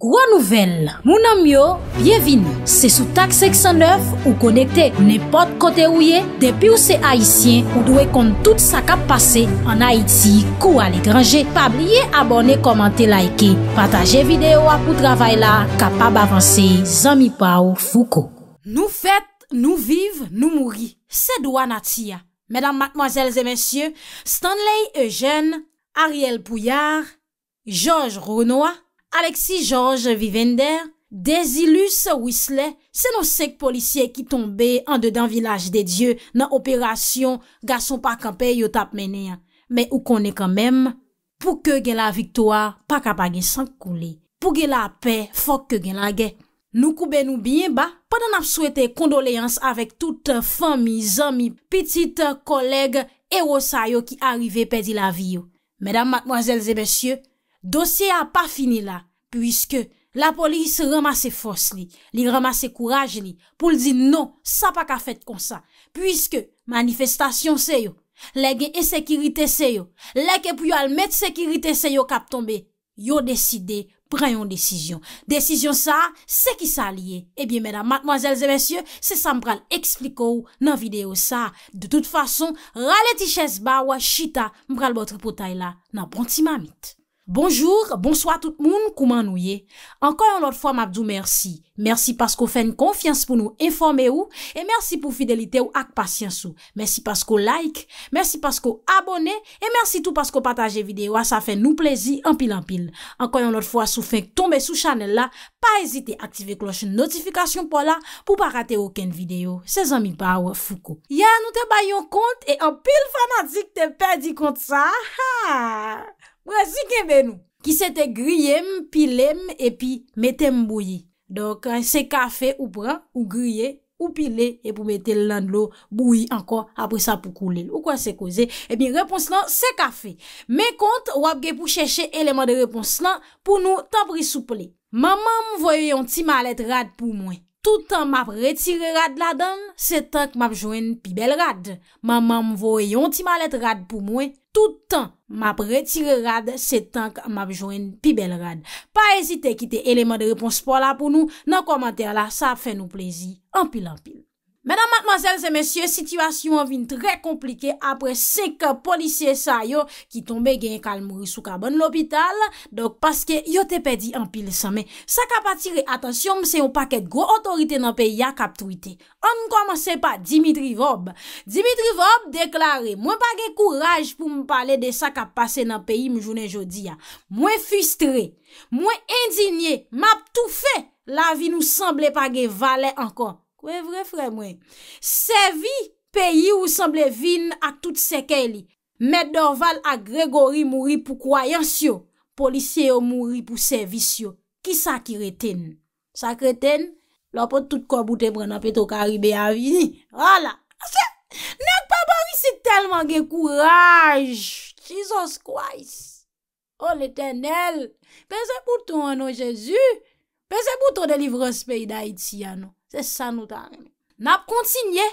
Gwa nouvel, mounan myo, byevini, se sou tak 609 ou konekte ou ne pot kote ou ye, depi ou se Haitien ou dwe kont tout sa kap pase an Haiti kou al e grange, pa blye abone komante laike, pataje videwa pou travay la kapab avanse zami pa ou fouko. Nou fèt, nou viv, nou mouri, se dwa natiya. Medan matmoazels e mensye, Stanley Eugène, Ariel Pouillard, Georges Rounoua, Alexi George Vivender, Desilus Weasley, se nou sek polisye ki tombe an de dan village de dieu nan operasyon gason pa kampe yo tap mene. Me ou konen kanmem, pou ke gen la viktoua, pa kap agen sankou li. Pou gen la pe, fok ke gen la ge. Nou koube nou biye ba, padan ap souwete kondoleans avek tout fami, zami, pitite koleg Erosayo ki arive pedi la vi yo. Puiske la polis roma se fos ni, li roma se kouraj ni, pou l di non, sa pa ka fet kon sa. Puiske manifestasyon se yo, lege e sekirite se yo, lege pou yo almet sekirite se yo kap tombe, yo deside preyon desisyon. Desisyon sa, se ki sa liye. Ebyen eh mena, matmoazelze mensyo, se sa mpral ekspliko ou nan videyo sa. De tout fason, rale tiches ba wachita mpral bot repotay la nan bonti mamit. Bonjour, bonsoit tout moun, kouman nou ye. Enkoyon lot fwa mabdou mersi. Mersi paskou fè n konfians pou nou informe ou, e mersi pou fidelite ou ak pasyans ou. Mersi paskou like, mersi paskou abone, e mersi tout paskou pataje videyo a sa fè nou plezi anpil anpil. Enkoyon lot fwa sou fè k tombe sou chanel la, pa ezite aktive kloche notifikasyon pou la, pou pa rate ouken videyo. Se zanmi pa ou foukou. Ya, nou te bayon kont, e anpil famadzi k te pedi kont sa. Brasi kebe nou? Ki se te griye m, pile m, e pi mette m bouye. Dok, se kafe ou pran, ou griye, ou pile, e pou mette l landlo bouye anko apre sa pou koule. Ou kwa se koze? E pi repons lan se kafe. Men kont wapge pou cheshe eleman de repons lan pou nou tan pri souple. Manman m voyon ti malet rad pou mwen. Toutan map retire rad la dan, se tank map jwen pi bel rad. Manman m voyon ti malet rad pou mwen. Toutan. map retire rad se tank map joen pi bel rad. Pa ezite kite eleman de repons po la pou nou nan komantè la sa fe nou plezi an pil an pil. Mèdam matmazèl zè mèsyè, sityvasyon an vin trè komplike apre seke polisye sa yo ki tombe genye kalmouri sou kabon l'opital. Dok paske yo te pedi an pil samen. Sa ka patire, atensyon mse yon paket gwo otorite nan peyi ya kap truite. An mkwaman se pa Dimitri Vob. Dimitri Vob deklare, mwen page kouraj pou mpale de sa ka pase nan peyi mjounen jodi ya. Mwen fustre, mwen indigne, map toufe, la vi nou semble page vale ankon. Wè, wè, wè, mwen. Sevi peyi ou semble vin a tout seke li. Met Dorval a Gregory mouri pou kwayans yo. Polisye yo mouri pou sevi yo. Ki sakire ten? Sakire ten? Lopo tout koboute mwen apetou karibè avini. Wala. Asè. Nèk pa barisi telman gen kouraj. Jesus Christ. Ol eten el. Peze bouton anon Jezu. Peze bouton de livros peyi da iti anon. Se sa nou da rene. Nap kontinye,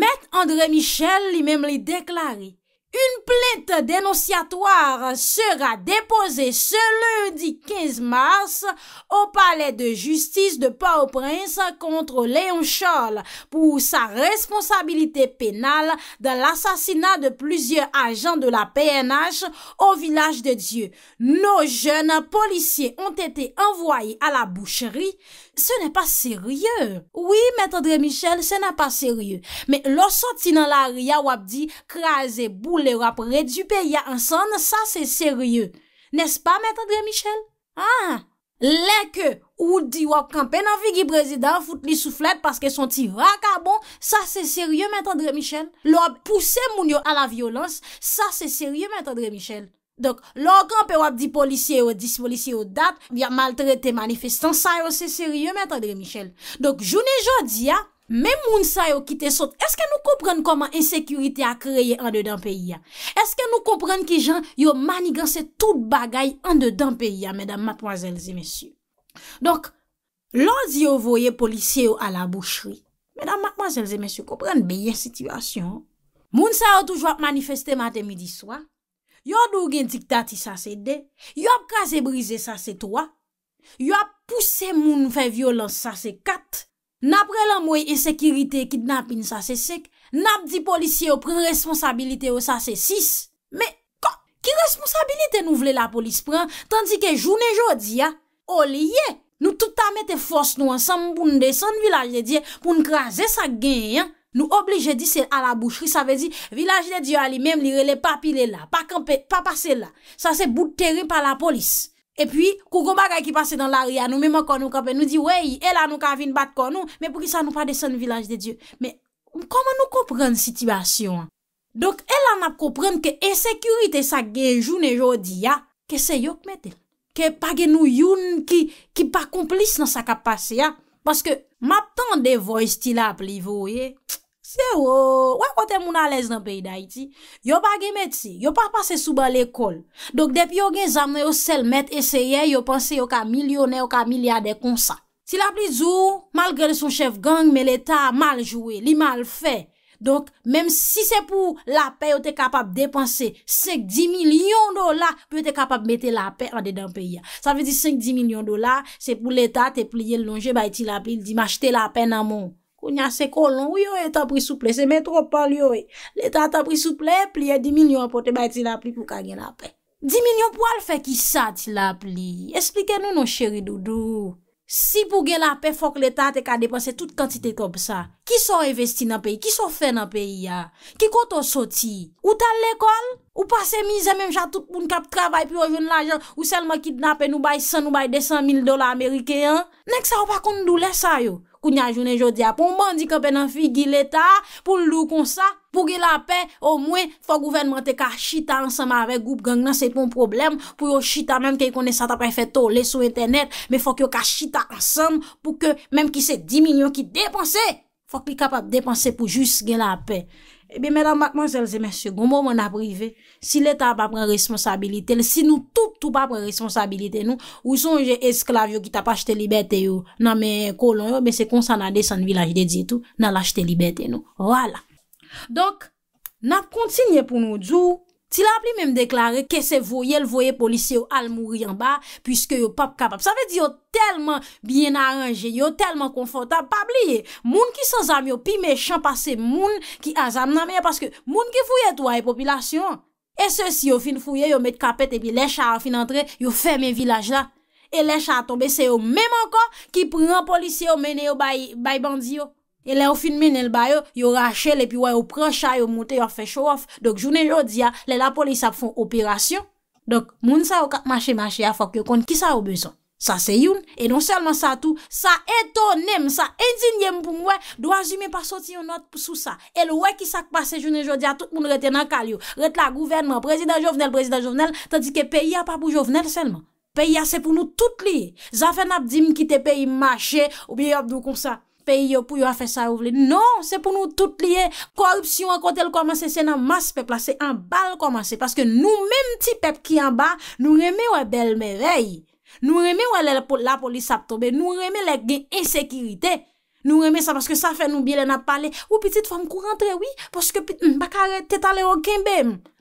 met Andre Michel li mem li deklari. Un plente denosyatoare sera depose se lundi 15 mars ou pale de justice de Port-au-Prince kontre Léon Choll pou sa responsabilite penale de l'assassinat de plusieurs agents de la PNH ou village de Dieu. Nou jen policie ont ete envoye a la boucherie Se nè pa serye. Oui, mètre André Michel, se nè pa serye. Mè lò soti nan la ria wap di, krasè bou lè wap redupè ya ansan, sa se serye. Nè s'pa, mètre André Michel? Ha! Lè ke, ou di wap kampè nan vigi brezidè, foute li souflet, paske son ti rakabon, sa se serye, mètre André Michel. Lò pousse moun yo a la violans, sa se serye, mètre André Michel. Donk, lor kan pe wap di polisye yo, di polisye yo dat, biya maltrete manifestan, sa yo se serye men, Tandre Michel. Donk, jounen jodi ya, men moun sa yo kite sot, eske nou komprenn koman insekurite a kreye an de dan peyi ya? Eske nou komprenn ki jan yo manigan se tout bagay an de dan peyi ya, men dam matmwazelze mesyu? Donk, lor di yo voye polisye yo a la bouchri, men dam matmwazelze mesyu, komprenn beye situasyon, moun sa yo toujwa manifestan mate midi swa, Yo dou gen diktati sa se de, yo ap kaze brize sa se toa, yo ap puse moun fè violans sa se kat, napre lan mwen esekirite kidnapin sa se sek, nap di polisye ou pren responsabilite ou sa se sis. Me, ki responsabilite nou vle la polis pran, tandike jounen jodi ya, olye, nou touta mette fos nou ansam pou n de san vilaje diye pou n kaze sa gen yon. Nou oblije di se ala bouchri, sa vezi, vilaj de diyo ali, mem li rele papi le la, pa kampe, pa pase la. Sa se bout terim pa la polis. E pi, koukou bagay ki pase dan la ria nou, mèman kon nou kampe, nou di, wey, ela nou ka vin bat kon nou, mè pou ki sa nou pa desen vilaj de diyo. Mè, koman nou kompren situasyon? Dok, ela nap kompren ke esekurite sa gejoun e jodi ya, ke se yok metel. Ke pa gen nou youn ki pa komplis nan sa kap pase ya, paske map tan de voistila ap li vouye. Se ou, wè kote moun alèz nan peyi da iti, yo pa ge meti, yo pa pase souba l'ekol. Dok depi yo gen zamne, yo sel met eseye, yo pense yo ka milyonè, yo ka milyade konsa. Ti la pli zou, mal gèlè son chef gang, me l'Etat mal joué, li mal fè. Dok, mèm si se pou la pey yo te kapab depanse, 5-10 milyon dola, pou yo te kapab metè la pey an de dan peyi ya. Sa vè di 5-10 milyon dola, se pou l'Etat te pliye l'onje, ba iti la pli, di m'achete la pey nan moun. Ou nyase kolon, ou yo e ta pri souple, se metropan li yo e. Le ta ta pri souple, e pli e di milyon pou te bay ti na pli pou kage na pe. Di milyon pou al fe ki sa ti la pli? Esplike nou nou cheri doudou. Si pou gen la pe, fok le ta te ka depanse tout kantite kom sa. Ki so investi na pe, ki so fe na pe ya? Ki koto soti? Ou tal le kol? Ou pase mize menm jatout pou nkap travay pi woy ven la jen? Ou sel ma kit na pe nou bay san, nou bay de san mil dola Amerikeyan? Nek sa wapakon nou dole sa yo? pou nyajounen jodi apon, mwen di kapen nan fi gileta, pou lou konsa, pou gila apen, ou mwen, fok gouvenmente ka chita ansanman avek goup gang nan, se pon problem, pou yo chita menm ke yi kone sata prefe to, le sou internet, me fok yo ka chita ansanman, pou ke, menm ki se 10 milyon ki depanse, fok pi kapat depanse pou jous gila apen. Ebe mèdam bakman zèl zè mèsyè, gomo mè nan prive, si lè ta ap apren responsabilite, si nou tout tout ap apren responsabilite nou, ou son jè esklav yo ki ta pa chete libetè yo nan mè kolon yo, bè se konsan nan desan vilaj de ditou, nan la chete libetè nou, wala. Donk, nan kontinye pou nou djou. Ti la ap li menm deklare ke se voye l voye polisye yo al mouri an ba pwiske yo pap kapap. Sa ve di yo telman bien aranje, yo telman konfotab, pap li ye. Moun ki sa zam yo pi mechan pase, moun ki a zam namye paske moun ki fouye to ay popilasyon. E se si yo fin fouye, yo met kapet e pi lesha a fin antre, yo fè men vilaj la. E lesha a tombe se yo menm anka ki pran polisye yo mene yo bay bandi yo. E le ou fin men el bayo, yo rache le pi wè yo precha, yo monte, yo fecho wof. Dok jounen jodia, le la polis ap fon operasyon. Dok moun sa yo kak mache mache a, fok yo kont ki sa yo bezon. Sa se youn, e non selman sa tou, sa etonem, sa etonem pou mwen, do azi men pa soti yon not sou sa. E l wè ki sak pase jounen jodia, tout moun rete nan kal yo. Rete la gouvenman, prezident jovenel, prezident jovenel, tandi ke peyi a pa pou jovenel selman. Peyi a se pou nou tout li. Zafen ap di m ki te peyi mache, ou biye ap dou konsa. peyi yo pou yo afe sa ouvle. Non, se pou nou tout liye korupsyon akot el komanse, se nan mas pepla, se an bal komanse, paske nou menm ti pep ki an ba, nou reme wè bel mevey. Nou reme wè la polis ap tobe, nou reme lè gen esekirite. Nou reme sa, paske sa fè nou bile nap pale, ou pitit fèm kou rentre, oui, poske pit, bakare, tè talè okèmbe.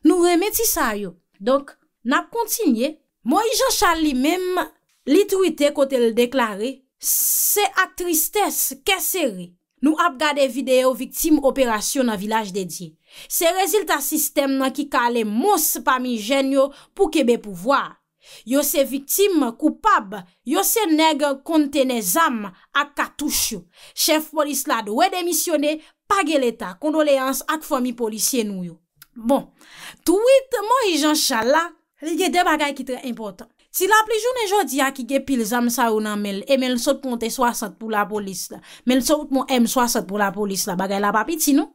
Nou reme ti sa yo. Donk, nap kontinye, mwen yon chal li menm li truite kot el deklare, Se ak tristes, keseri, nou ap gade videyo viktim operasyon nan vilaj dedye. Se rezilta sistem nan ki kale mous pa mi jen yo pou kebe pouvoar. Yo se viktim, koupab, yo se neg kontene zam ak katouche. Chef polis la dwe demisyone, page leta, kondoleans ak fomi polisye nou yo. Bon, tout wite, mou hijan chal la, liye de bagay ki tre important. Si la pli joun e jodi a ki gepil zanm sa ou nan mel, e mel sot ponte 60 pou la polis la. Mel sot moun M60 pou la polis la, bagay la papi ti nou.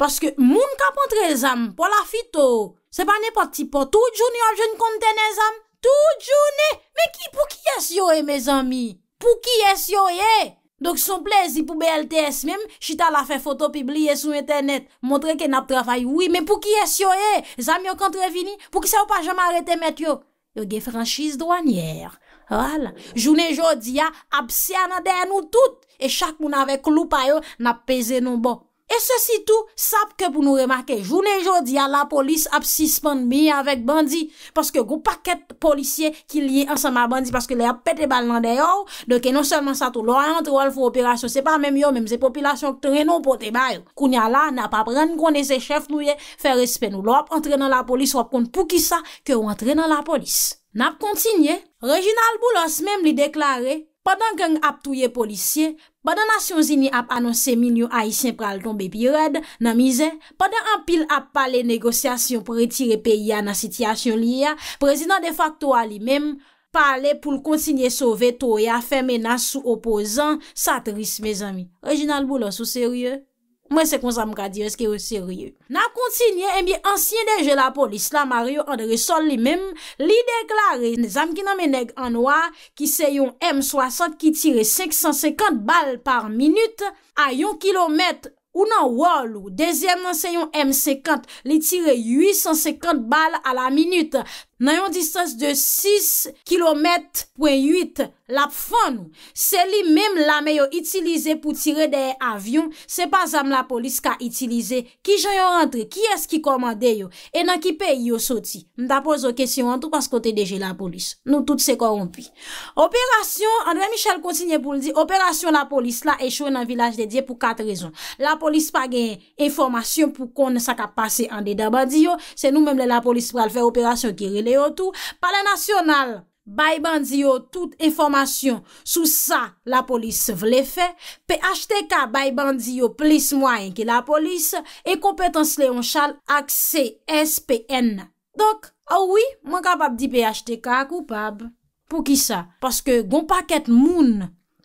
Paske moun ka ponte rezanm, pou la fito, se pa nipot tipo, tout joun yo joun kontene zanm, tout joun e, me ki pou ki es yo e me zanmi? Pou ki es yo e? Dok son plezi pou BLTS mem, chita la fe foto pibliye sou internet, montre ke nap trafay, oui, men pou ki es yo e? Zanm yo kontre vini, pou ki se ou pa jaman arete met yo? Yo ge franschise douan yer. Wala. Jounen jodi ya, apsyan aden nou tout. E chak moun ave klou pa yo, napese nou bo. E se si tou, sap ke pou nou remarke, jounen jodi a la polis ap sispan miye avek bandi, paske goupaket polisye ki liye ansanma bandi, paske li ap pete bal nan deyo, deke non selman sa tou lo entro al fwo operasyon, se pa menm yo, menm se popilasyon ktrenon pote bay. Koun ya la, nap ap ren koneze chef nou ye, fe respe nou lo ap entre nan la polis, wap kon pou ki sa ke ou entre nan la polis. Nap kontinye, Reginald Boulos menm li deklare, padan gen ap touye polisye, Bada nasyon zini ap anonsen min yo a isen pral ton baby red nan mize, bada an pil ap pale negosyasyon pou retire pe ya nan sityasyon li ya, prezident de facto a li mem pale pou l kontsinyen sove to ya fè mena sou opozan satris me zami. Reginald Boulos ou serye? Mwen se kon sa mkadi eske yo serye. Na kontinye, enby ansye deje la polis la Mario Andresol li mem li deklare. Ne zam ki nan meneg anwa ki se yon M60 ki tire 550 bal par minute a yon kilomet ou nan wall ou. Dezyem nan se yon M50 li tire 850 bal a la minute nan yon distans de 6,8 kilometre. La pfan nou, se li mem la me yo itilize pou tire de avyon, se pa zam la polis ka itilize, ki jan yo rentre, ki es ki komande yo, e nan ki pe yo soti. Mta poz yo kesyon an tou pas kote deje la polis. Nou tout se koronpi. Operasyon, André Michel kontinye pou ldi, operasyon la polis la e chouen nan vilaj de diye pou kat rezon. La polis pa genye informasyon pou kon sa ka pase an de dabadi yo, se nou mem le la polis pral fè operasyon ki rele yo tou, pa le nasyonal. Bayband ziyo tout informasyon sou sa la polis vle fe, pe achte ka bayband ziyo plis mwayen ki la polis, e kompetans le yon chal akse SPN. Donk, ah ouwi, mwen kapab di pe achte ka koupab. Pou ki sa? Paske goun paket moun.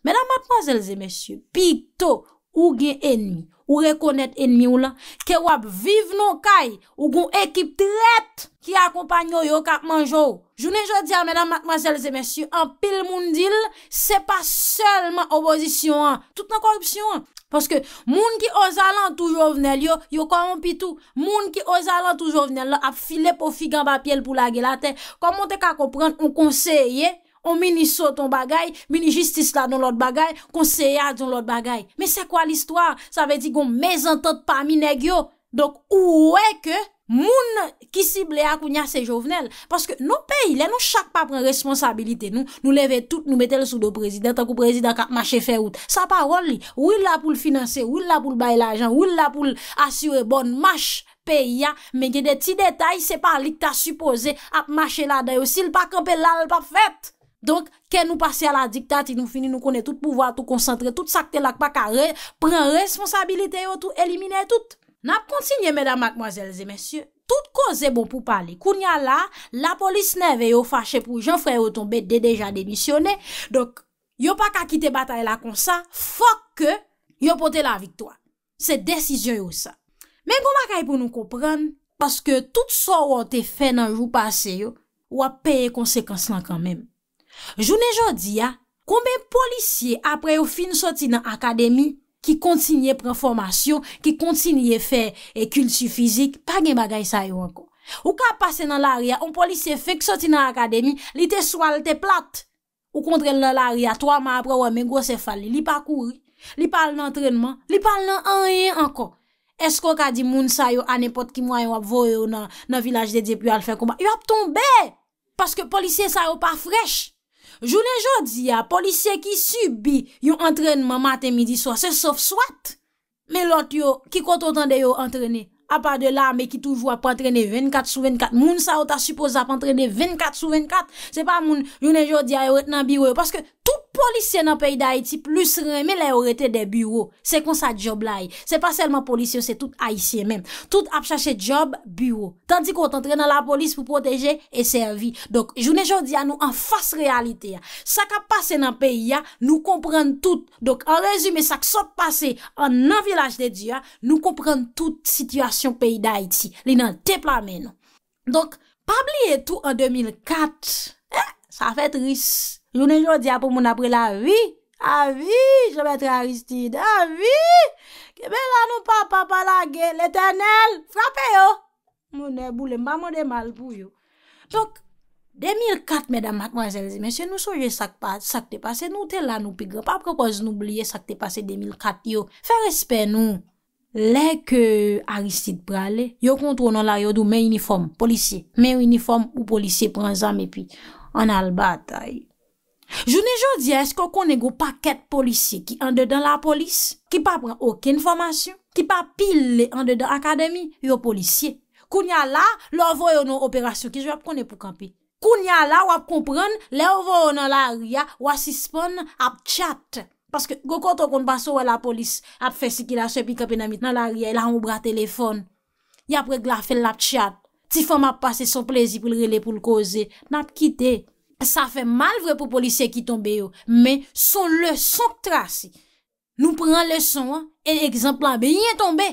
Mè la matmazèl zè mesyou, pi to ou gen enmi, Ou rekonet enmi ou la. Ke wap vive nou kay. Ou goun ekip tret. Ki akompanyo yo kap manjou. Jounen jodi ya menan mademanselze mensyou. An pil moun dil. Se pa selman obosisyon an. Tout nan korupsyon an. Paske moun ki ozalan toujou vnen. Yo yon koman pitou. Moun ki ozalan toujou vnen. A filè pou figan bapyèl pou lage la ten. Koman te ka kompran. Ou konseye. On mi ni soton bagay, mi ni jistis la don lot bagay, konseya don lot bagay. Me se kwa l'histoire? Sa ve di kon me zantot pa mi negyo. Donk ouwe ke moun ki sible akoun ya se jovenel. Paske nou peyi, le nou chak pa pren responsabilite nou. Nou leve tout, nou mette le sou do prezident. Takou prezident ak ap mache feyout. Sa parol li, will la pou l'finanser, will la pou l'bay l'ajan, will la pou l'asure bon. Mache peyi ya, men gede ti detay, se pa li ki ta suppose ap mache la dayo. Sil pa kope lal pa fèt. Donk, ken nou pase a la diktati, nou fini, nou konen tout pouvoi, tout koncentre, tout sakte la kwa ka pren responsabilite yo, tout elimine tout. Nap kontinye, mèdamak, mwazelze, mèsyo, tout koze bon pou pale. Koun ya la, la polis neve yo fache pou jen frè yo tombe, de deja demisyone. Donk, yo pa ka kite batay la kon sa, fok ke yo pote la viktoa. Se desisyon yo sa. Men kou makay pou nou kompran, paske tout so wote fè nan jou pase yo, wap peye konsekans lan kanmèm. Joun e jodi ya, koumen polisye apre yo fin soti nan akademi ki kontinye preformasyon, ki kontinye fe e kulti fizik, pa gen bagay sa yo anko. Ou ka pase nan larya, ou polisye fek soti nan akademi, li te swal, li te plat, ou kontrel nan larya, 3 ma apre wame gwo se fali, li pa kouri, li pal nan trenman, li pal nan anye anko. Jounen Jodia, polisye ki subi yon entrenman maten midi so, se sof swat. Me lot yo ki kontotan de yo entrene, a pa de la me ki touvo ap entrene 24 sou 24. Moun sa ou ta suposa ap entrene 24 sou 24. Se pa moun, jounen Jodia yo et nan biwe yo, paske... Tout polisyen nan peyi da Haiti plus reme le orete de bureau. Se kon sa job la ay. Se pa selman polisyen se tout aisyen men. Tout ap chache job, bureau. Tandikot antre nan la polis pou proteje e servi. Donk, jounen joun di an nou an fase realite ya. Sak ap pase nan peyi ya, nou kompren tout. Donk, an rezume sak sop pase an nan vilaj de di ya, nou kompren tout situasyon peyi da Haiti. Li nan tepla men. Donk, pabli etou an 2004. Eh! Sa fè tris. Jounen joun di apou moun apre la vi. A vi, jounen mète Aristide. A vi. Kebe lan nou pa pa pa la ge. L'Eternel, frape yo. Mounen boule, maman de mal pou yo. Dok, 2004, medamak, mwen jèl zi. Mèche nou soje sak pa, sak te pase. Nou te lan nou pigre. Pa prepoz nou blye sak te pase 2004 yo. Fè respè nou. Lè ke Aristide prale, yo kontro nan la yo dou men uniform, polisye. Men uniform ou polisye, pran zanmè pi. Omen. An al batay. Jouni joun diye, esko konen go paket polisye ki an de dan la polis? Ki pa pren okin formasyon? Ki pa pil le an de dan akademi yo polisye? Koun ya la, lo vo yo nou operasyon ki jwe ap konen pou kapi. Koun ya la, wap kompran, le vo yo nan la ria, wap sispon ap tchat. Paske, go koto kon baso wè la polis, ap fesik ila sepik ap ena mit nan la ria, ila e an oubra telefon. Ya prek la fen la tchat. Ti fwa map pase son plezi pou l rele pou l koze, nap kite. Sa fe mal vre pou polisye ki tombe yo, men son le son k trase. Nou pran le son, en ek zanpla be yon tombe.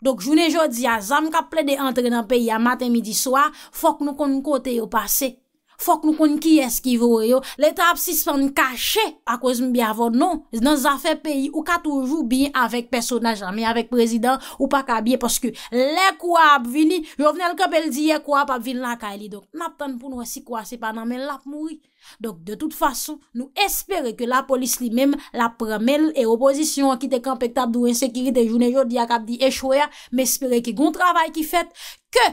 Dok jounen jodi a zanm ka ple de antre nan peyi a maten midi swa, fwa k nou kon kote yo pase. Fok nou kon ki eski vore yo. L'etap si s'pan kache akwez mbi avon non. Zna zafè peyi ou ka toujou biye avèk personajan. Mi avèk prezidant ou pa kabye. Poske lè kwa ap vini. Jou vnen lke bel diye kwa ap ap vini lakay li. Dok nap tan pou nou si kwa se pa nan men lap mouri. Dok de tout fason nou espere ke la polis li men la pramele. E oposisyon akite kampektab dou ensekiri de jounen. Jou di akab di echou ya. Me espere ki goun travay ki fet. Ke!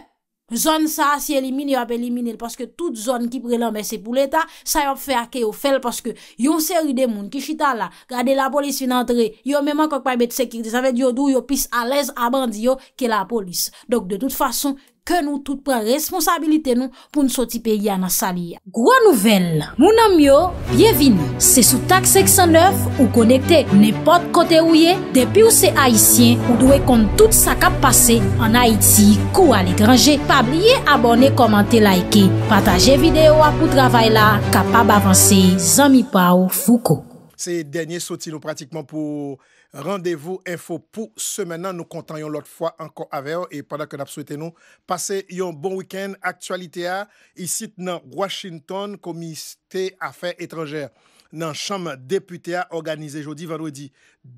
Zon sa si elimine, yo ap elimine. Paske tout zon ki prene anbe se pou l'Etat, sa yo ap fe ake yo fel paske yon seri de moun ki chita la, gade la polis fin antre, yo menman kak pa yon bet sekirti, sa vet yon dou yon pis alez abandi yo ke la polis. Dok de tout fason, ke nou tout pren responsabilite nou pou nou soti pe yana sali ya. Gwa nouvel, mounan myo, bienvin, se sou tak 609 ou konekte nepot kote ou ye, depi ou se Haitien ou dwe kon tout sa kap pase, an Haiti, kou al ekranje, pa blye abone, komante, laike, pataje videyo apou travay la, kapab avanse, zami pa ou fuko. Se denye soti nou pratikman pou... Rendez-vous info pou semenan nou kontan yon lot fwa anko aveyo e padakon ap souwete nou pase yon bon wikend aktualite a isit nan Washington Komite Afen Etranger nan chame depute a organize jodi, vanwedi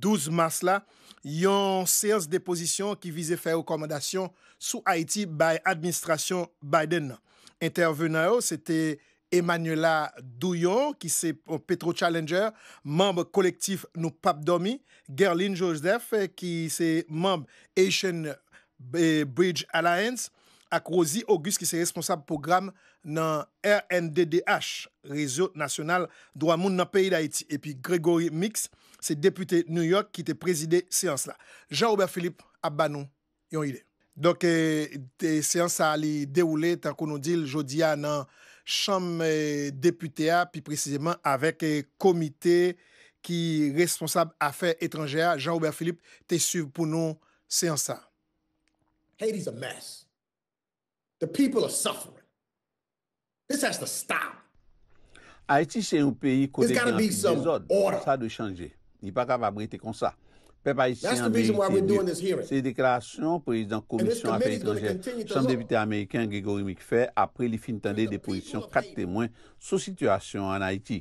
12 mars la yon seans deposisyon ki vize fè akomodasyon sou Haiti by administrasyon Biden. Intervene yo, sete... Emmanoula Douyon ki se petro-challenger, mamb kolektif nou pap Domi, Gerlin Joseph ki se mamb Asian Bridge Alliance, ak Rosie August ki se responsable program nan RNDDH, Rizio Nasional Dwa Moun nan Peyi Daiti, epi Gregory Mix se depute New York ki te prezide seans la. Jean-Aubert Philippe Abbanon yon ide. Donke euh, seans sa li dewoule tankou nou dil jodia nan chanm eh, deputea, pi precizeman avek komite eh, ki responsab afe etranjea, Jean-Obert Philippe, te suiv pou nou seyansan. Haiti se yon peyi kode kyan, desod, sa de chanje. Ni pa ka va brete kon sa. Pe pa isi an verite nyo. Se deklarasyon, prezident komisyon afe ekranje, chanm debite Ameriken Gregory McPhair apre li finitande de prezisyon kat temwen sou situasyon an Haiti.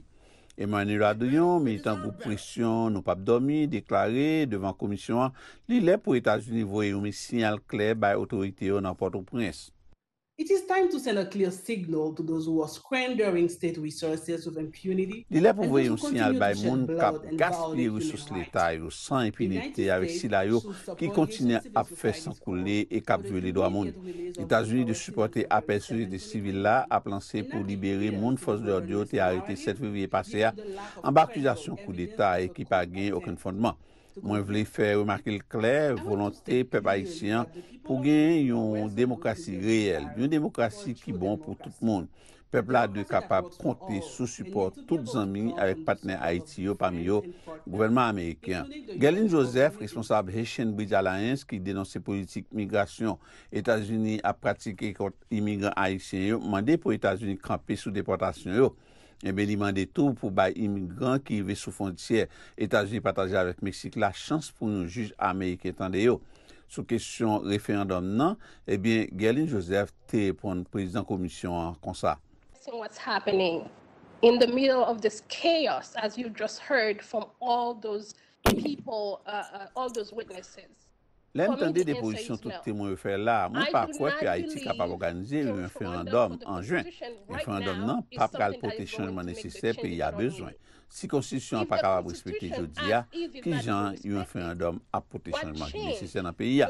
Emanuele Adrion, prezident group prezisyon, nou pap Domi, deklaré devan komisyon li le pou Etats-Unis voye ou mi sinyal kler bay otorite yo nan Port-au-Prince. It is time to send a clear signal to those who are squandering state resources with impunity. Il est pouvoye un signal bay moun kap gaspillé ressources l'Etat et le sang impunité avec s'il aillot qui continue à faire s'en couler et cap duer les droits moun. L'Etat-Unis de supporter appel sur les civils là a plancé pour libérer moun force d'ordiote et arrêter cette vie passée en baptisation coup d'Etat et qui pas gain aucun fondement. Mwen vle fè remakil kler, volontè, pep Aisyen pou gen yon demokrasi reyel, yon demokrasi ki bon pou tout moun. Pep la de kapab konti sou support tout zanmi avèk patnen Aisyen yo, pam yo, gouvenman Amerikyan. Galine Joseph, responsable Heshen Bridge Alliance, ki denonse politik migrasyon Etasuni ap pratike konti imigran Aisyen yo, mande pou Etasuni krampi sou deportasyon yo. Ebe, eh li mande tou pou bay imigran ki ve sou fonciè, Etats-Unis pataje avèk Meksik la chans pou nou juj Amerike tende yo. Sou kesyon referandom nan, ebe, eh Guerlaine Joseph te pon prezident komisyon konsa.... what's happening in the middle of this chaos as you just heard from all those people, uh, uh, all those witnesses. Lèm tande deposisyon toutè mwen wè fè la, mwen pa kwen pè Haiti kapap organize yon fèrandom anjwen. Yon fèrandom nan pa pral pote chanjman nesise pè yon bezwen. Si konsistisyon pa ka wap respekti jodi ya, ki jan yon frendom ap proteksyonman genesisen nan peyi ya.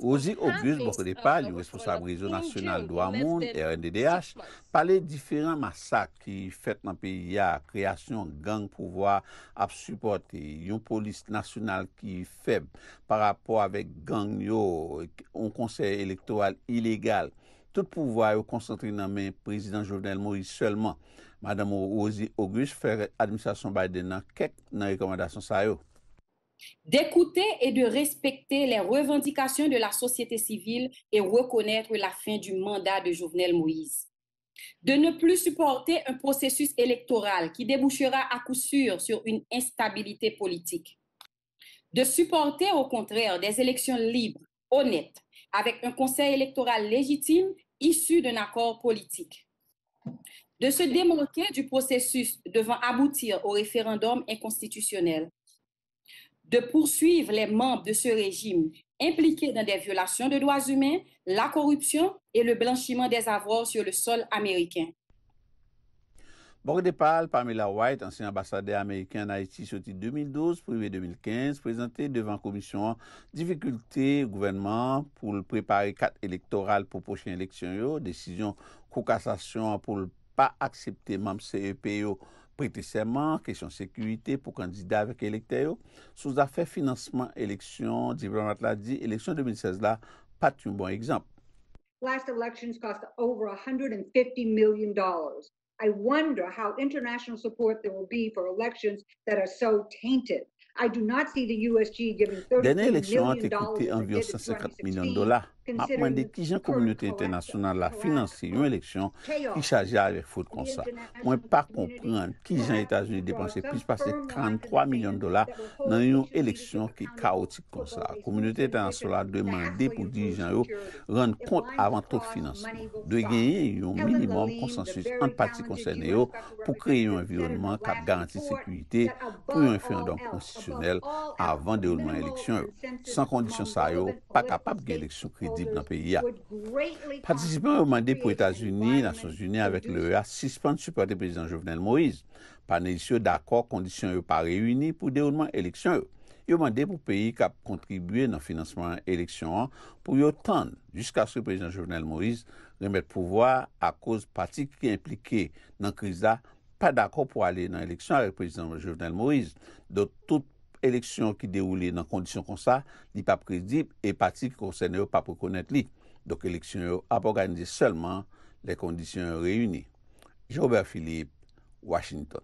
Ozi obyus bokre depa, yon responsable rezo nasyonal do amoun, RNDDH, pale diferan masak ki fet nan peyi ya, kreasyon gang pouvoi ap suporti yon polis nasyonal ki feb pa rapor avek gang yo, yon konsey elektoral ilegal, tout pouvoir est concentré dans le président Jovenel Moïse seulement. Madame Rosie Auguste fait administration Biden dans quelques recommandations D'écouter et de respecter les revendications de la société civile et reconnaître la fin du mandat de Jovenel Moïse. De ne plus supporter un processus électoral qui débouchera à coup sûr sur une instabilité politique. De supporter au contraire des élections libres, honnêtes, avec un conseil électoral légitime issus d'un accord politique. De se démarquer du processus devant aboutir au référendum inconstitutionnel. De poursuivre les membres de ce régime impliqués dans des violations de droits humains, la corruption et le blanchiment des avoirs sur le sol américain. Borg Depal, Pamela White, ansyen ambasade Amerikan Aiti, soti 2012, prive 2015, prezante devan komisyon an, difikulte gouvenman pou l prepare kat elektoral pou pochen leksyon yo, desisyon koukastasyon pou l pa aksepte mamse EP yo, prete seman, kesyon sekuite pou kandida vek elektè yo, sou zafè financeman leksyon, di blan vat la di, leksyon 2016 la, pat yon bon ekzamp. Last elections cost over 150 million dollars. I wonder how international support there will be for elections that are so tainted. I do not see the USG giving 30 million dollars million dollars dollars. ap mwen de ki jan komunite internasyonan la finanse yon eleksyon ki chaje avèk fote kon sa. Mwen pa kompran ki jan Etasouni depanse plus pas se 43 milyon dola nan yon eleksyon ki kaotik kon sa. Komunite internasyonan dwe man de pou dirijan yo rande kont avan ton finanse. Dwe genye yon minimum konsensus an pati konsen yo pou krey yon environman kap garanti sekwite pou yon fèndan konstisyonel avan derouman eleksyon san kondisyon sa yo pa kapap gen eleksyon kredi. Patisipan ou mande pou Etas-Uni, Lansons-Uni, avèk le EAS, sispan suprate Prezident Jovenel Moïse. Pa nan isyo d'akor kondisyon yo pa reyouni pou derounman eleksyon yo. Yo mande pou peyi ka kontribuye nan financeman an eleksyon an pou yo ton. Jiska sou Prezident Jovenel Moïse remet pouvoi akouz patik ki implike nan kriz da pa d'akor pou ale nan eleksyon avèk Prezident Jovenel Moïse. eleksyon ki deroule nan kondisyon kon sa, li pa prezidip, e pati ki konseyne yo pa prekounet li. Dok eleksyon yo ap organize selman le kondisyon reyuni. Jean-Robert Philippe, Washington.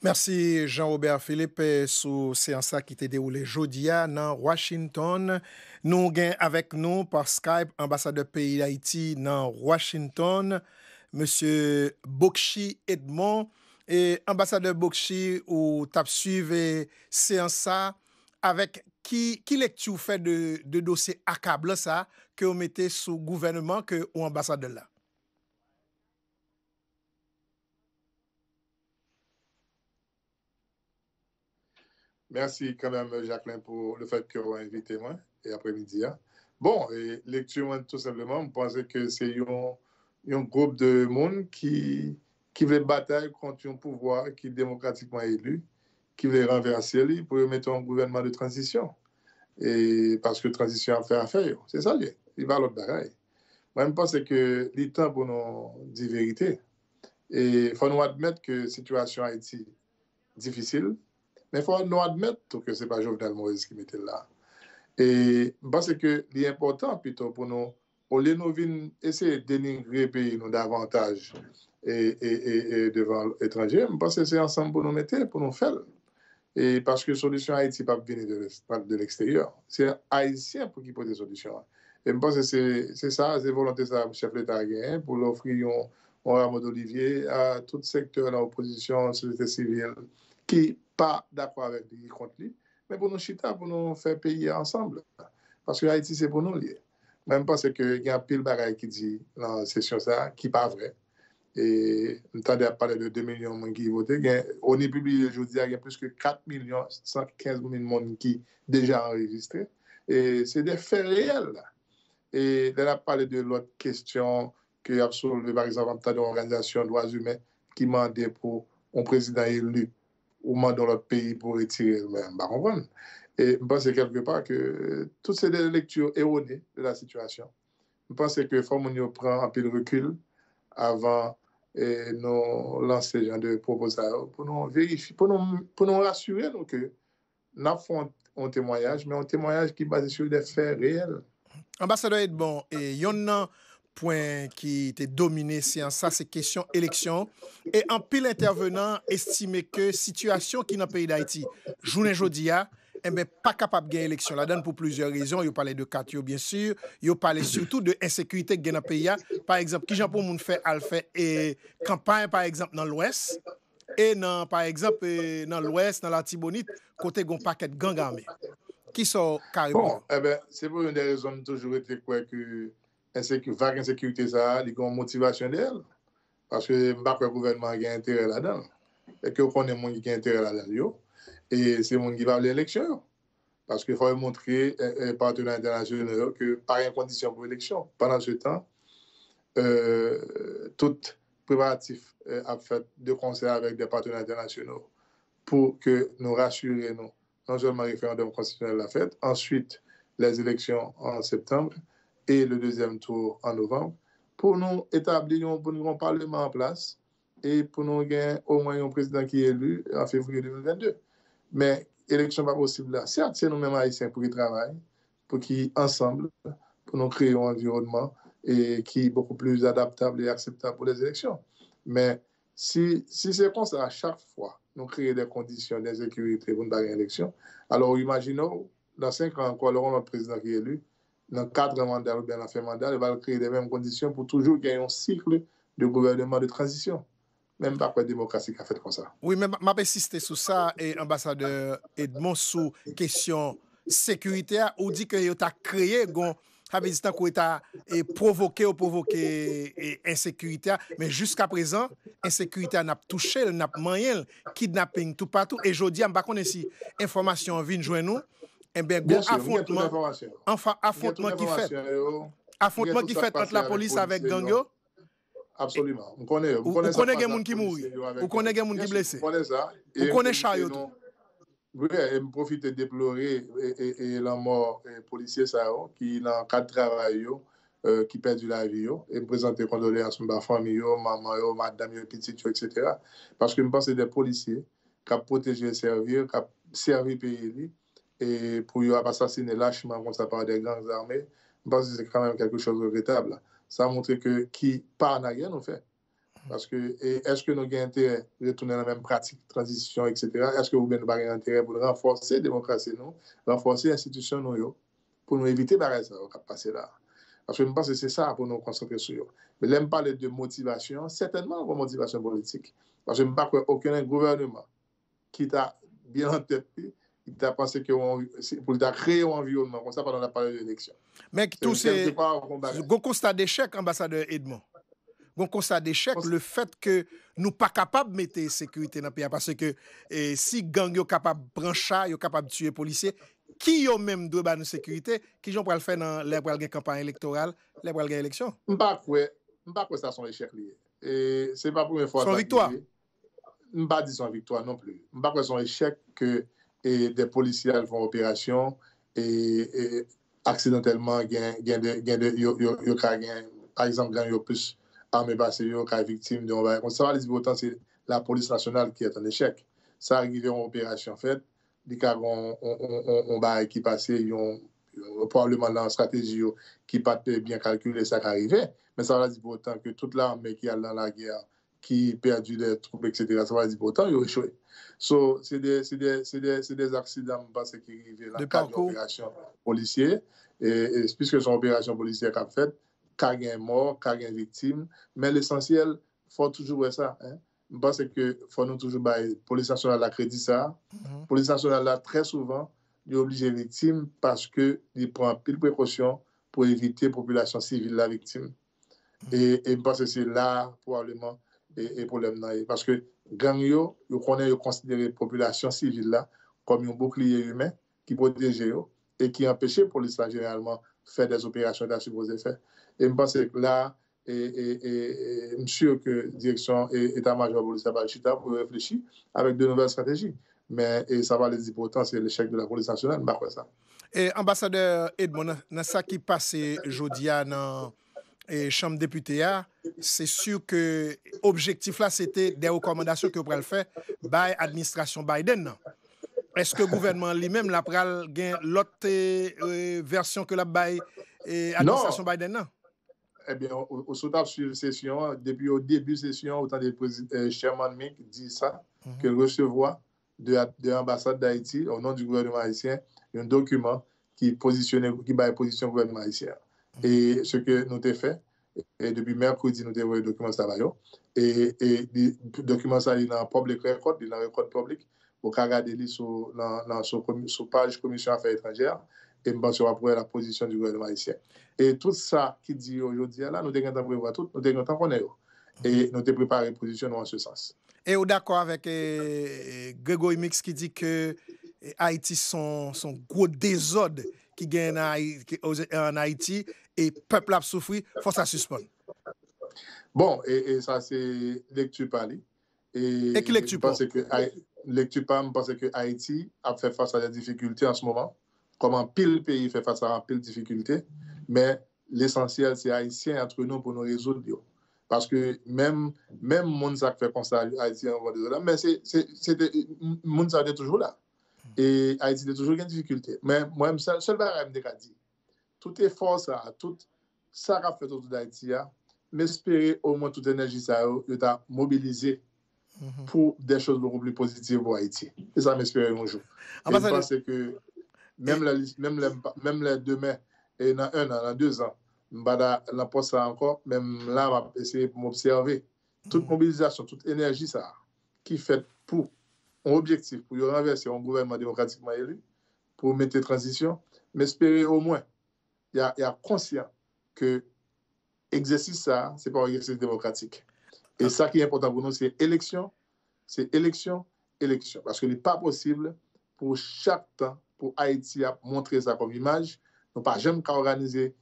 Mersi Jean-Robert Philippe sou seyansa ki te deroule jodi ya nan Washington. Nou gen avek nou par Skype ambasade P.I.A.T. nan Washington. Monsie Bokshi Edmon Monsie Bokshi Edmon Et ambassadeur Bokchi, ou t'as suivi séance ça avec qui, qui lecture fait de, de dossier accable ça que vous mettez sous gouvernement que ou ambassadeur là? Merci quand même, Jacqueline, pour le fait que vous invité moi et après-midi. Hein. Bon, et lecture, tout simplement, je pense que c'est un, un groupe de monde qui, ki vle batay konti yon pouvoi ki demokratikman elu, ki vle renversye li pou yon mette yon gouvenman de transisyon. E, paske transisyon afer afer yo. Se sa liye, li balot bagay. Mwen mpase ke li tan pou nou di verite. E, fwa nou admet ke situasyon a eti difisil, men fwa nou admet tou ke se pa Jovenel Moise ki mette la. E, mpase ke li importan pito pou nou ou le nou vin ese dening gripe yon davantaj sa. et devant l'étranger. M'pense, c'est ensemble pou nou mette, pou nou fèl. Et parce que solution Haïti pa veni de l'extérieur. C'est un Haïtien pou ki pose solution. Et m'pense, c'est ça, c'est volonté sa chèpe l'État gayen pou l'offrir yon Ramon d'Olivier à tout secteur la opposition, la société civile qui pas d'accord avec l'État gayen, mais pou nou chita, pou nou fè payé ensemble. Parce que Haïti, c'est pou nou l'yè. M'pense, c'est que y'a pile baray qui dit la c'est sur ça, qui pas vrai. e m tan de a pale de 2 milyon moun ki yi vote, gen, on yi publize joudia, gen, pluske 4 milyon, 115 milyon moun ki deja enregistre, e se de fey reyel, e den a pale de lout kestyon ki apsol, par exemple, m tan de organizasyon d'oise humen ki mande pou on prezident yi lute, ou mande ou lot peyi pou retire, m ban, m ban, e m pense kekke pa ke, tout se de lout lektur e one, la sitwasyon, m pense ke FOMO nyo pran apil rekyl, avan, et nous lancer ce genre de proposage pour nous rassurer que nous avons fait un témoignage mais un témoignage qui est basé sur des faits réels. Ambassadeur Edbon, il y en a un point qui était dominé c'est en ça, c'est question élection et en pile intervenant, estimé que situation qui n'a pas été d'Haïti jour et jour d'hier, Mbe eh pa kapap gen eleksyon la dan pou plouzyon rezon. Yo pale de katyo, bien sur. Yo pale surtout de ensekuitè gen apeya. Par eksemp, ki jan pou moun fè al fè e eh, kampanj par eksemp nan lwes e nan par eksemp nan eh, lwes, nan la tibonit kote goun paket gangame. Ki sou karibou? Bon, ebe, se pou yon de rezon toujou ete kwe ki vak ensekuitè sa di goun motivasyon de el paske mba kwe kouvenman gen entere la dan e kyo konen moun gen entere la dan yo. Et c'est mon qui va l'élection. l'élection, Parce qu'il faut montrer aux eh, eh, partenaires internationaux que par une condition pour l'élection. Pendant ce temps, euh, tout préparatif eh, a fait de concert avec des partenaires internationaux pour que nous rassurions, nous, non seulement le référendum constitutionnel la fête, ensuite les élections en septembre et le deuxième tour en novembre, pour nous établir un nous parlement en place et pour nous gagner au moins un président qui est élu en février 2022. Mais l'élection n'est pas possible là. Certes, c'est nous-mêmes haïtiens pour y travailler, pour qu'ils ensemble, pour nous créer un environnement et qui est beaucoup plus adaptable et acceptable pour les élections. Mais si, c'est comme ça, à chaque fois, nous créer des conditions d'insécurité pour nous donner une élection, alors imaginons, dans cinq ans, quoi, nous aurons président qui est élu, dans quatre mandat ou bien dans un mandat, il va créer les mêmes conditions pour toujours gagner un cycle de gouvernement de transition. men mba kwen demokrasi ka fet kon sa. Oui, men mba pesiste sou sa, ambasade Edmond, sou kesyon sekuritea, ou di ke yo ta kreye, kon habezitan kwen ta provoke ou provoke ensekuritea, men jusqu'a prezan, ensekuritea nap touche, nap manyen, kidnapping, tout patou, e jodi, mba konensi, informasyon vinjwen nou, en ben kon afontman ki fet, afontman ki fet ant la polis avèk gangyo, Absolument. On connaît. On connaît des gens qui mourent. On connaît des gens qui blessé On connaît ça. On connaît ça Oui, et me profite de déplorer la mort des policiers oh, qui, a quatre travail, euh, qui perdu la vie, et me présenter condoléances à ma famille, maman, madame, petite, etc. Parce que je pense que des policiers qui ont protégé et servi, qui ont servi le pays, et pour assassiner lâchement comme ça par des gangs armés, je pense que c'est quand même quelque chose de regrettable. sa montre ke ki pa an agen ou fe. Paske, e eske nou gen intere, retounen la men pratik, transisyon, etc. Eske ou ben nou pa gen intere pou renforser demokrasi nou, renforser institusyon nou yo, pou nou evite ba reza ou ka pase la. Paske, m'passe, se sa pou nou konsentre sou yo. Me lem pale de motivasyon, setenman pou motivasyon politik. Paske, m'passe, kwen okenen gouvernement ki ta bien antepi, pou l'da kre yo envyonman, pou l'da kre yo envyonman, pou l'da kre yo envyonman. Mèk, tout se, goun konsta de chèk, ambassadeur Edmond, goun konsta de chèk, le fèt ke nou pa kapab mette sèkuitè nan piya, pasè ke si gang yo kapab brancha, yo kapab tsyè polisè, ki yo mèm dwe ba nou sèkuitè, ki joun pral fè nan lèb wèl gen kampanye elektoral, lèb wèl gen eleksyon? Mpa kwe, mpa kwe sa son rechèk liye. E se pa pou mwen fwa... Son riktoa? Mpa di son rik e de polici alvon operasyon e aksedantelman gen de, gen de, yo ka gen, a yzamp gen yo puss arme basen yo ka yviktim de yon bayek. On sa vali zibotan se la polis nasyonal ki atan eshek. Sa agilè yon operasyon fet, di ka yon bayek ki pase, yon probableman nan strateji yo ki pat pe bien kalkule sa ka rive, men sa vali zibotan ke tout l'arme ki al lan la gyer, qui perdu des troupes, etc., ça va dire pourtant, ils ont échoué. So, c'est des, des, des, des, accidents parce arrivent dans le cadre d'opération policière. Et, et, puisque son opération policière qu'a faite, y un mort, qu'a une victime. Mais l'essentiel, il faut toujours voir ça. Hein? Je pense que faut nous toujours la police nationale a crédit ça. Mm Police nationale là très souvent est les victimes parce que il prend pile précaution pour éviter la population civile la victime. Mhm. Et, et je pense que c'est là probablement E, e problem nan e. Paske gang yo, yo konen yo konsidere populasyon sivil la kom yon boukliye yon men ki proteje yo e ki empeshe polis la generalman fè des operasyon la soubouz e fè. E m'pasek la e m'sur ke direksyon e etan major polis sabal chita pou reflechi avèk de nouvel strategi men e sabal le zipotans e l'échec de la polis nasyonal, m'akwè sa. E ambasade Edmond, nasa ki pase jodia nan et Chambre députée, c'est sûr que l'objectif là, c'était des recommandations que vous faire par l'administration Biden. Est-ce que le gouvernement lui-même l'a pris l'autre euh, version que la l'administration euh, Biden non? Eh bien, au, de la session, depuis au début session, autant de Sherman euh, Mink dit ça, mhm. que recevoir de, l'ambassade d'Haïti, au nom du gouvernement haïtien, un document qui positionne qui position gouvernement haïtien. Et ce que nou te fè, et debi mèrkoudi nou te voye dokumen sa vayou, et dokumen sa li nan publik rekod, li nan rekod publik, pou ka gade li sou page komisyon afèr étrangère, et mbansi wapouè la posisyon du goyè de Marissien. Et tout sa ki di yo yo di ala, nou te gantan voye vwa tout, nou te gantan konè yo, et nou te pripare posisyon nou an se sens. Et ou d'akou avèk eh, Gregor Ymix ki di ke eh, Haiti son gwo dezod? qui gagne en Haïti et peuple a souffri, faut ça suspendre. Bon, et, ça c'est lecture parlé Et, et qui lecture par que lecture parle parce que Haïti a fait face à des difficultés en ce moment, comme un pile pays fait face à un pile difficulté, mais l'essentiel c'est haïtien entre nous pour nous résoudre. Parce que même, même Mounsa fait de haïtien, mais c'était Mounsa est toujours là. Et Haïti, de toujou gen difficulté. Men, mwen, sel barèm de kadi, tout est fort, sa, tout, sa rafleto tout Haïti, ya, m'espére, au mwen, tout enerji sa, yo ta mobilize mhm. pou des chos lourou plus positif pou Haïti. E sa m'espére mounjou. Mwen pensek, mèm lè demè, en an, en an, en an, en an, en an, en an, en an, mbada, la pwosa ankon, mèm la, m'observe, tout mhm. mobilize, tout enerji sa, ki fèt pou un objectif pour renverser un gouvernement démocratiquement élu, pour mettre transition, mais espérer au moins, il y a, y conscient que exercice ça, c'est pas un exercice démocratique. Et ça qui est important pour nous, c'est élection, c'est élection, élection. Parce que n'est pas possible pour chaque temps, pour Haïti, à montrer ça comme image. Nous pas jamais qu'à organiser,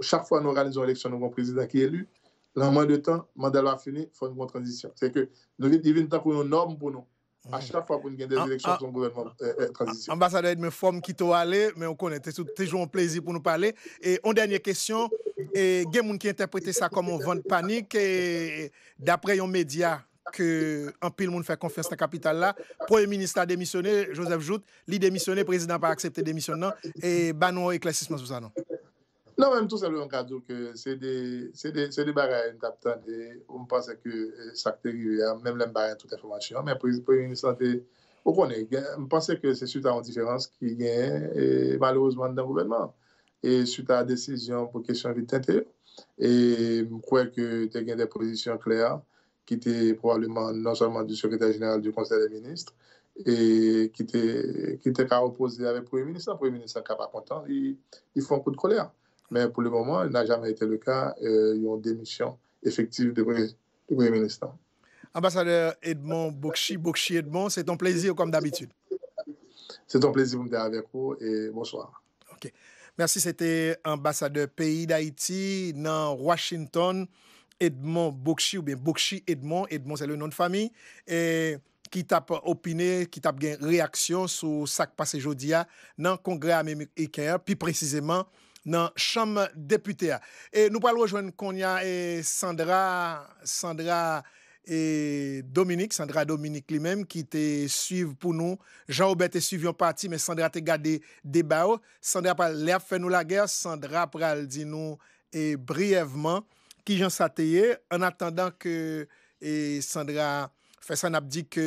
chaque fois nous organisons une élection, nous avons un président qui est élu. Dans moins de temps, mandat va fini, il faut une bonne transition. C'est que nous vivons une une pour nous. À chaque fois qu'on a des élections, son gouvernement euh, euh, transition. Ambassadeur Forme qui t'a mais on connaît, c'est toujours un plaisir pour nous parler. Et une dernière question, et il y a des qui interprètent ça comme un vent de panique. Et d'après un médias que un pile monde fait confiance à la capitale là, premier ministre a démissionné, Joseph Jout, il démissionné, président n'a pas accepté démissionner, Et bah et éclaircissement sur ça non. Non, mwen mwen tout se mwen kadou kè, se euh, de barè an tap tan de, mwen panse kè sakte givè, mèm lem barè an tout informasyon, mwen prezè prezè mèm nisante, mwen kone, mwen panse kè se süt a moun diférense ki gè, malouzman nan gouvenman, e süt a desisyon pou kesyon vitente, e mwen kouè kè te gè den pozisyon klè, ki te probableman non soman du sekretè genèral du konsèl de ministre, e ki te kare opose ave prezè mèm nisante, prezè mèm nisante kè pa kontan, y fè un kou de kolè an. Mais pour le moment, il n'a jamais été le cas. Euh, il y a une démission effective du Premier ministre. Ambassadeur Edmond Bokshi, Bokshi Edmond, c'est ton plaisir comme d'habitude. C'est ton plaisir de d'être avec vous et bonsoir. OK. Merci, c'était ambassadeur pays d'Haïti dans Washington, Edmond Bokshi, ou bien Bokshi Edmond. Edmond, c'est le nom de famille. Et qui tape opiné, qui tape une réaction sur ce qui passé aujourd'hui dans le Congrès américain, Puis précisément nan chanm deputea. E nou pal wajwen konya e Sandra et Dominique, Sandra Dominique li menm ki te suiv pou nou. Jean-Aubin te suiv yon pati, men Sandra te gade debao. Sandra pal le ap fen nou la ger, Sandra pral di nou e briyevman ki jan sa teye. An atendan ke e Sandra fesan ap di ke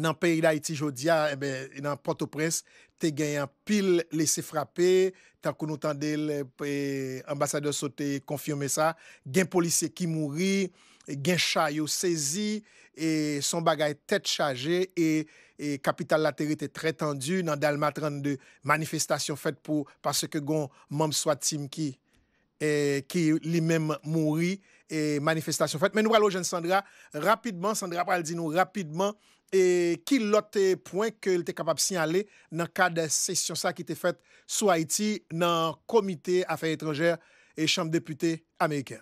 nan peyi da iti jodia, eh nan porto pres, te genyen pil lese frapey takou nou tan del ambasadeur sote konfiyome sa, gen polise ki mouri, gen chayou sezi, e son bagay tet chaje, e kapital e la teri te tre tendu nan dal matran de manifestasyon fet pou pase ke gon mam swa tim ki li mem mouri, e manifestasyon fet. Men nou walo jen Sandra, rapidman, Sandra pral di nou rapidman, E ki lote point ke il te kapap sin ale nan ka de sesyon sa ki te fet sou Haiti nan Komite Afen Etranger e Chambre Deputé Amerikè.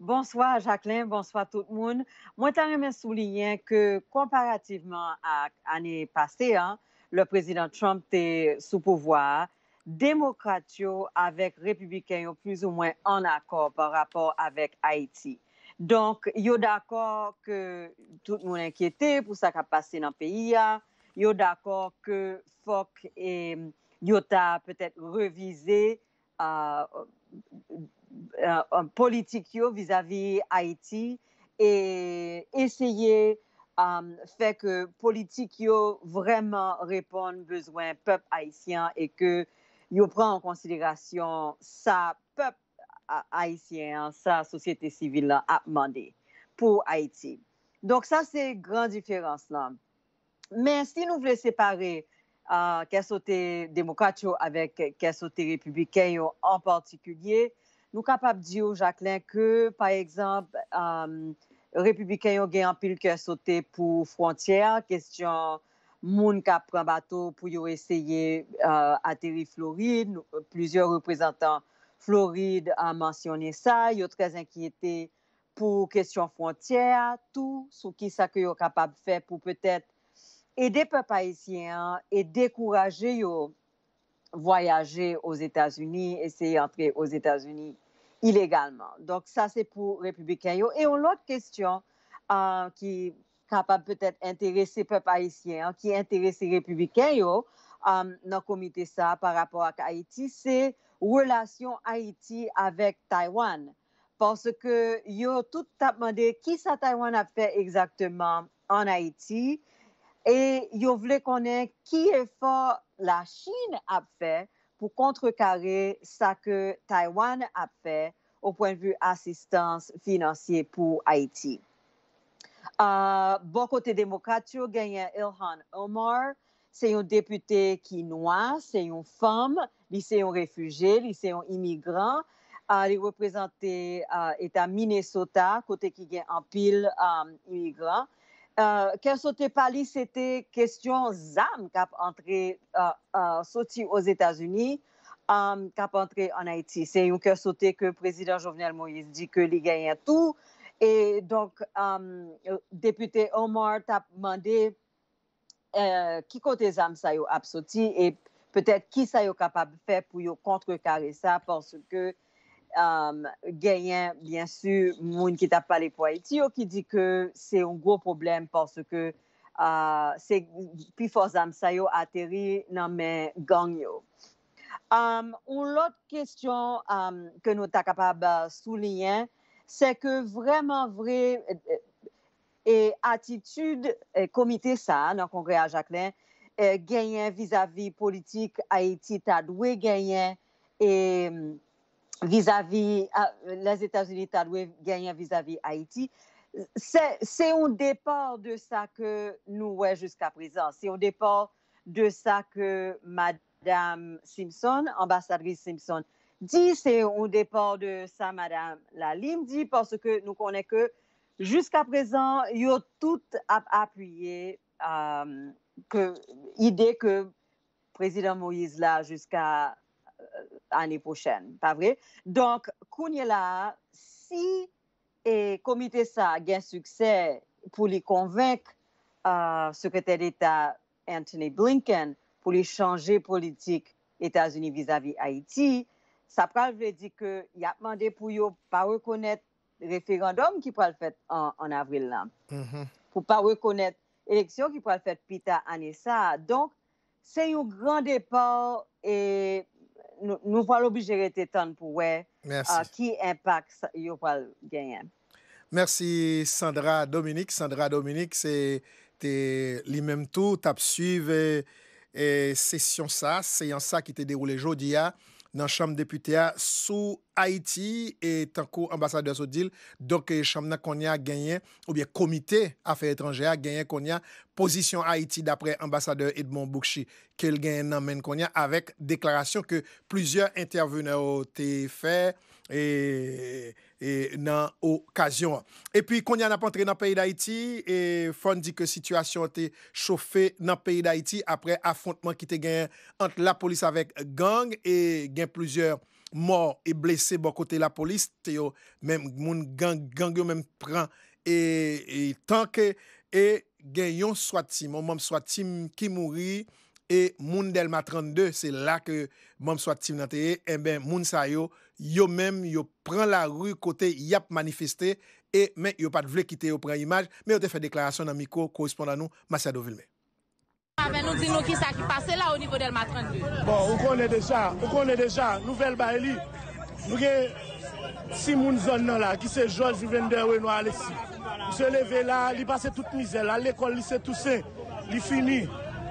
Bonsoy, Jacqueline, bonsoy tout moun. Mwen tan remen soulyen ke komparativeman ak ane pase an, le prezident Trump te sou pouvoar, demokratyo avek republiken yo plus ou mwen an akor pa rapor avek Haiti. Donc, yo d'accord que tout le monde est inquiété pour ça qui a passé dans le pays. Hein. Yo d'accord que FOC et hum, Yota peut-être revisé la euh, euh, politique vis-à-vis Haïti et essayer de hum, faire que politique réponde vraiment besoins du peuple haïtien et que yo prend en considération sa peuple haïtien, sa sosyete sivil a ap mande pou Haiti. Donk sa se différence diferans lan. Men si nous vle séparer uh, kesote avec yo avek kesote republiken yo an partikulye, nou kapap Jacqueline, que, par exemple um, euh, republiken yo gen que pil pour pou question kestyon moun kap pran bato pou yo essayer uh, ateri Floride, Plusieurs représentants Floride a mentionné ça, sont très inquiétés pour questions frontières, tout ce qui ça que de capable faire pour peut-être aider peuple haïtien hein, et décourager yo voyager aux États-Unis, essayer d'entrer aux États-Unis illégalement. Donc ça c'est pour républicains et une autre question euh, qui capable peut-être intéresser peuple haïtien, hein, qui intéresse républicains yo euh, dans le comité ça par rapport à Haïti, c'est relation Haïti avec Taïwan. Parce que yo tout demandé qui ça Taïwan a fait exactement en Haïti et yo voulait connaître qui est-ce effort la Chine a fait pour contrecarrer ça que Taïwan a fait au point de vue assistance financière pour Haïti. Euh, bon côté démocrate, gagné Ilhan Omar, c'est un député qui est noir, c'est une femme, c'est un réfugié, c'est un immigrant. elle euh, représente représentait euh, l'État Minnesota, côté qui gagne en pile immigrant. Euh, immigrants. Uh, Quel sauté pali, c'était question ZAM qui a entré, sorti aux États-Unis, qui a entré en Haïti. C'est une question que le président Jovenel Moïse dit que il gagne tout. Et donc, député Omar t'a demandé euh, qui côté ZAM a et peut-être qui ça est capable de faire pour contrecarrer ça parce que il um, bien sûr moun qui t'a pas les Haïti qui dit que c'est un gros problème parce que uh, c'est plus fort atterri dans mes gangs. L'autre um, question um, que nous sommes capables de uh, souligner, c'est que vraiment, vrai. Euh, et comité e ça dans le congrès à Jacqueline vis-à-vis politique, Haïti ta et e, mm, vis-à-vis les états unis ta vis-à-vis Haïti, c'est un départ de ça que nous wè jusqu'à présent, c'est un départ de ça que Madame Simpson, ambassadrice Simpson, dit, c'est un départ de ça Madame Lalim, dit parce que nous connaissons que Jusqu'à présent, ils ont tout appuyé euh, que le que président Moïse là jusqu'à l'année euh, prochaine, pas vrai? Donc, là, si le comité ça a un succès pour les convaincre, euh, secrétaire d'État Anthony Blinken, pour les changer politique États-Unis vis-à-vis Haïti, ça veut dire qu'il a demandé pour ne pas reconnaître referandom ki pral fèt an avril lan. Pou pa wè konèt eleksyon ki pral fèt pita an e sa. Donk, se yon gran depo e nou pral objere te tan pou wè ki impak yon pral genyen. Merci Sandra Dominic. Sandra Dominic, te li mem tou tap suiv se yon sa, se yon sa ki te deroule jodi ya. nan chanm deputea sou Haiti et tankou ambassadeur sou dil. Donk eh, chanm nan konya genyen ou bien komite afèr étrangè a genyen konya posisyon Haiti dapre ambassadeur Edmond Bouchi. Kel genyen nan men konya avèk deklarasyon ke plüzyon intervune o te fè E, e, nan okasyon. E pi kon jan ap antre nan peyi da iti, e fon di ke situasyon te chofe nan peyi da iti apre afontman ki te gen ant la polis avek gang e gen plouzyor mor e blese bokote la polis te yo menm moun gang gang yo menm pran e tank e gen yon swatim, moun moun swatim ki mouri e moun delma 32 se la ke moun swatim nan te e moun sayo yo même yo prend la rue côté yap manifesté et mais yo pas de voulu quitter yo prend image mais yo te fait déclaration dans micro à nous Massado Vous ah, avec nous, dis-nous qui ça qui passait là au niveau d'Elma 32. Bon, on connaît déjà, on connaît déjà, nouvelle Bailly. Nous avons six personnes là, qui c'est Georges Vendeur et Noir Alexis. Il se levé là, il passait toute misère, là, l'école, lycée Toussaint, il finit.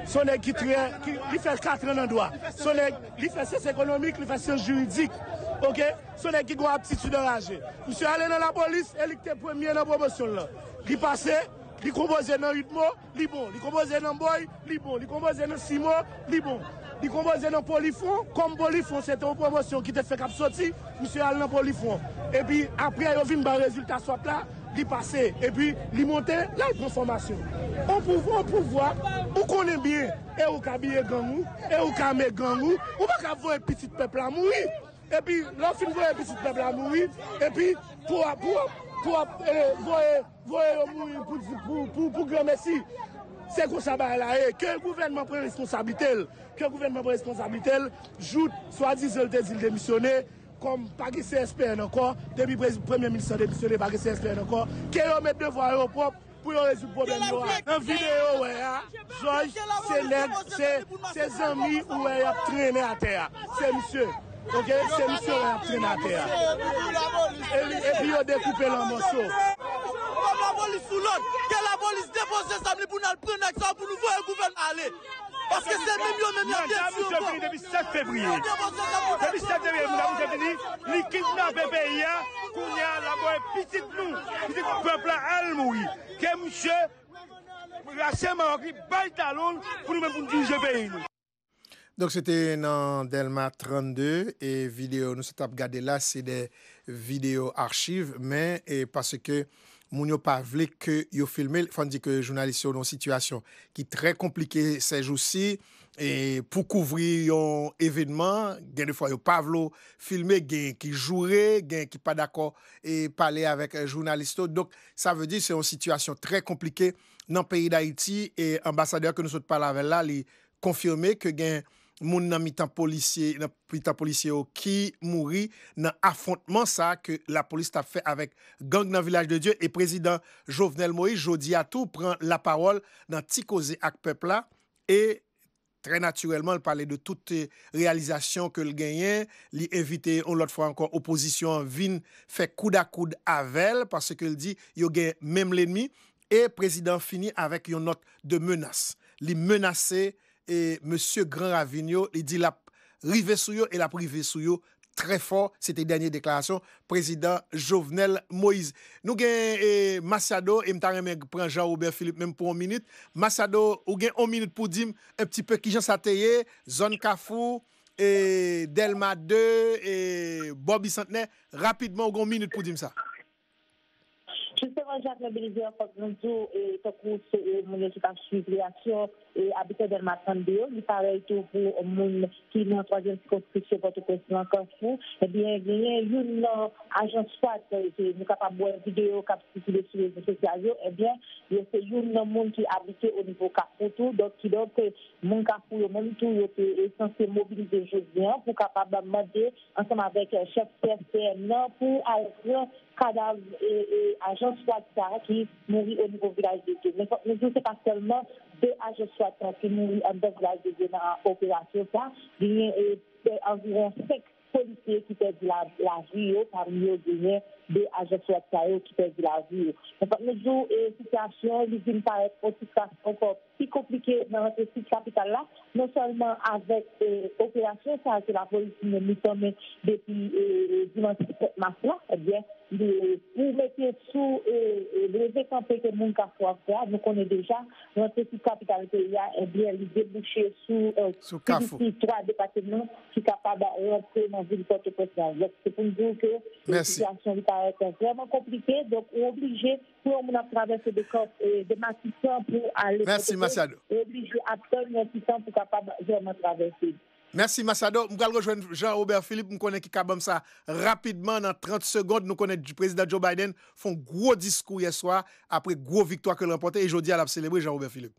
Son nèg qui qui fait 4 ans dans droit. Son nèg, il fait sciences économiques, il fait sciences juridiques. OK Son nèg qui a aptitude enragée. Monsieur allé dans la police, et il était premier dans la promotion là. Il passé il composait dans mois, il bon. Il composait dans Boy, il bon. Il composait dans Simo, il bon. Il composait dans Polyfon. Comme Polyfon, c'était une promotion qui était fait cap sortir monsieur allé dans Polyfon. Et puis après, il y a eu résultat soit là li passer et puis li monter la transformation. On pouvoir on pouvoir on connaît bien et on a bien gagné, et ou ka me gang ou ou pas voir petit peuple à mourir. Et puis là fin un petit peuple à mourir et puis pour pour pour eh, voir mourir pour pour grand merci. C'est qu'on ça bah, là, eh, que le gouvernement prenne responsabilité, que le gouvernement prenne responsabilité, joute, soit disant, il démissionner. kom pa ge se espere nan kon, debi prezib, premye milisan debi se le pa ge se espere nan kon, ke yo met devwa yo prop, pou yo rezout problem nou. En videyo we ya, se zanmi ou we yo trenne a teya, se misyo, se misyo ou we yo trenne a teya. E pi yo dekoupe lan monsou. Kon pa voli sulon, ke la voli se depose zanmi pou nan prenne ek sa, pou nou voye gouven ale. Aske se mi myon me myoteti. Nyan ta misye peyi debi 7 febriye. Depi 7 febriye moun amou jadini likit nan pepeye koun ya lakwe pisit nou kou pepla al mou yi. Kè mousye moun yase ma wakli by talon pou nou moun di je peyi nou. Donk sete nan Delma 32 e video nou se tap gade la se de video archive mè e pase ke moun yo pa vle ke yo filme, fon di ke jounalist yo nan sitwasyon ki tre komplike sej ou si, e pou kouvri yon evidman, gen de fwa yo pa vlo filme gen ki joure, gen ki pa dako e pale avek jounalist yo, donk sa ve di se yon sitwasyon tre komplike nan peyi d'Haïti, e ambasadeur ke nou sot palave la li konfirme ke gen moun nan mitan polisye, nan mitan polisye ki mouri nan afrontman sa ke la polis ta fe avèk gang nan vilaj de Diyo, e prezident Jovenel Moïse, Jodi Atou, pren la parol nan ti koze ak pepla e tre naturelman l pale de tout te realizasyon ke l genyen, li evite ou lot fwa ankon oposisyon vin fe kouda koud avèl, parce ke l di yo genyen mem l ennmi, e prezident fini avèk yon not de menas, li menase et Monsieur Grand Ravigno, il dit la rivé sur et la privé sous très fort. C'était dernière déclaration, président Jovenel Moïse. Nous avons eh, Massado, et je prend Jean-Robert Philippe même pour une minute. Massado, vous avez une minute pour dire un petit peu qui Jean s'atteye, Zone Kafou, et Delma 2, et Bobby Santenay Rapidement, vous avez une minute pour dire ça. Mwen jatme bilize yon fòk nou djou tòk ou se moun eti kansu li atyon abite den matan deyo. Ni parel tou pou moun ki nan troajen si konstituse vòtou prezident Kansou. E bien, yon nan ajan swat moun kapab wè videyo kapisitile sou les sosyajo. E eh bien, yon nan moun ki abite o nivou Kansou tou. Don ki don moun Kansou yo moun tou yo te esanse mobilize jòzian. Moun kapab mède ansèm avèk euh, chèk persè nan pou ajan cadavre et, Agence agent qui mourit au niveau village de Dieu. Mais nous, ce n'est pas seulement deux agents qui mourent au le village de Dieu dans l'opération. Il y a euh, environ cinq policiers qui perdent la, vie, oh, parmi eux, il y a agents qui perdent la vie. Donc, nous, la situation, l'usine paraît encore plus compliquée dans cette capitale-là, non seulement avec l'opération, euh, ça, que la police nous permet depuis euh, dimanche 7 mars-là, eh bien, de, pour mettre sous, euh, le campé que mon cafoua, quoi, nous connaît déjà, rentrer sous capitalité, est bien, il débouchait sous, euh, sous trois département qui capable capables d'entrer dans une porte-postale. C'est pour nous dire que, merci. C'est vraiment compliqué, donc, obligé, pour le monde a des des mastitans pour aller. obligé à tenir de mastitans pour capable soit capables de traverser. Merci Massado. Je vais rejoindre jean aubert Philippe. Je connais qui cabam ça rapidement dans 30 secondes. Nous connaissons du président Joe Biden. Font gros discours hier soir après gros victoire que remporté Et je dis à la célébrer jean aubert Philippe.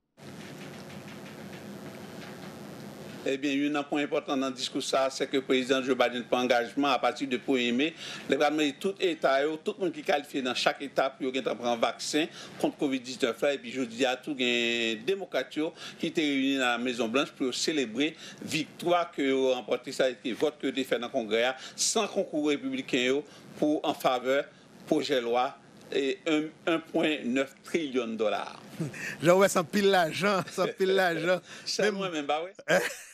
eh bien, il y a un point important dans le discours, ça, c'est que le président Joe Biden prend engagement à partir de 1er mai. les tout État, eh, tout le monde qui est qualifié dans chaque étape, pour prendre un vaccin contre COVID-19. Et puis, je dis à tous les démocrates qui étaient réunis dans la Maison-Blanche pour célébrer la victoire que ont remportée, ça a été vote que ont fait dans le Congrès, sans concours républicain pour en faveur projet de loi et 1,9 trillion de dollars. jean sans ça l'argent, ça pile l'argent. C'est moi-même, bah oui.